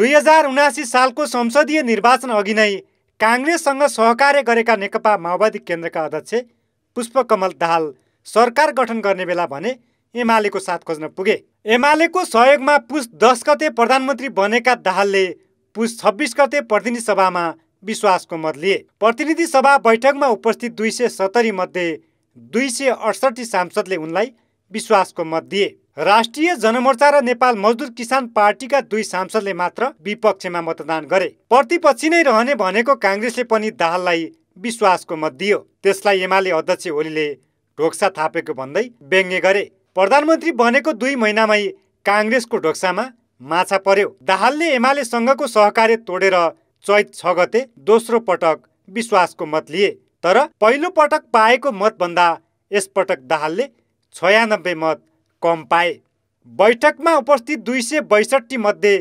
दुई हजार उनासी सालको संसदीय निर्वाचन अघि नै काङ्ग्रेससँग सहकार्य गरेका नेकपा माओवादी केन्द्रका अध्यक्ष पुष्पकमल दाहाल सरकार गठन गर्ने बेला भने एमालेको साथ खोज्न पुगे एमालेको सहयोगमा पुस दस गते प्रधानमन्त्री बनेका दाहालले पुस छब्बिस गते प्रतिनिधि सभामा विश्वासको मत लिए प्रतिनिधि सभा बैठकमा उपस्थित दुई सय सत्तरी मध्ये दुई सय अडसठी सांसदले उनलाई विश्वासको मत दिए राष्ट्रिय जनमोर्चा र नेपाल मजदुर किसान पार्टीका दुई सांसदले मात्र विपक्षमा मतदान गरे प्रतिपक्षी नै रहने भनेको काङ्ग्रेसले पनि दाहाललाई विश्वासको मत दियो त्यसलाई एमाले अध्यक्ष ओलीले ढोक्सा थापेको भन्दै व्यङ्ग्य गरे प्रधानमन्त्री बनेको दुई महिनामै काङ्ग्रेसको ढोक्सामा माछा पर्यो दाहालले एमालेसँगको सहकार्य तोडेर चैत छ गते दोस्रो पटक विश्वासको मत लिए तर पहिलो पटक पाएको मतभन्दा यसपटक दाहालले छयानब्बे मत कम पाए बैठकमा उपस्थित दुई सय बैसठी मध्ये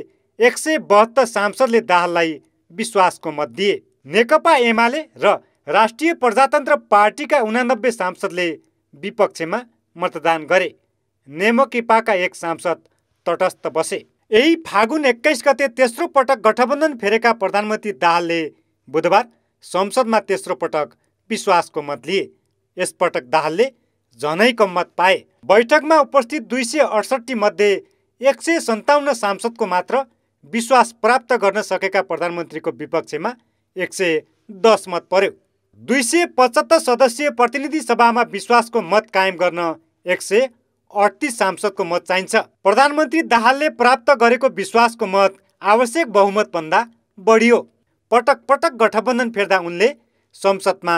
एक सय बहत्तर सांसदले दाहाललाई विश्वासको मत दिए नेकपा एमाले र राष्ट्रिय प्रजातन्त्र पार्टीका उनानब्बे सांसदले विपक्षमा मतदान गरे नेमकिपाका एक सांसद तटस्थ बसे यही फागुन एक्काइस गते तेस्रो पटक गठबन्धन फेरेका प्रधानमन्त्री दाहालले बुधबार संसदमा तेस्रो पटक विश्वासको मत लिए यसपटक दाहालले जनै मत पाए बैठकमा उपस्थित दुई सय अडसट्ठी मध्ये एक सय सन्ताउन्न सांसदको मात्र विश्वास प्राप्त गर्न सकेका प्रधानमन्त्रीको विपक्षमा एक सय दस मत पर्यो दुई सय पचहत्तर सदस्यीय प्रतिनिधि सभामा विश्वासको मत कायम गर्न एक सय अडतिस सांसदको मत चाहिन्छ प्रधानमन्त्री दाहालले प्राप्त गरेको विश्वासको मत आवश्यक बहुमतभन्दा बढियो पटक पटक गठबन्धन फेर्दा उनले संसदमा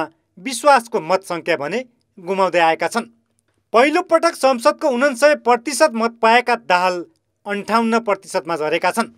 विश्वासको मत सङ्ख्या भने गुमाउँदै आएका छन् पहिलोपटक संसदको उनासय प्रतिशत मत पाएका दाहाल अन्ठाउन्न प्रतिशतमा झरेका छन्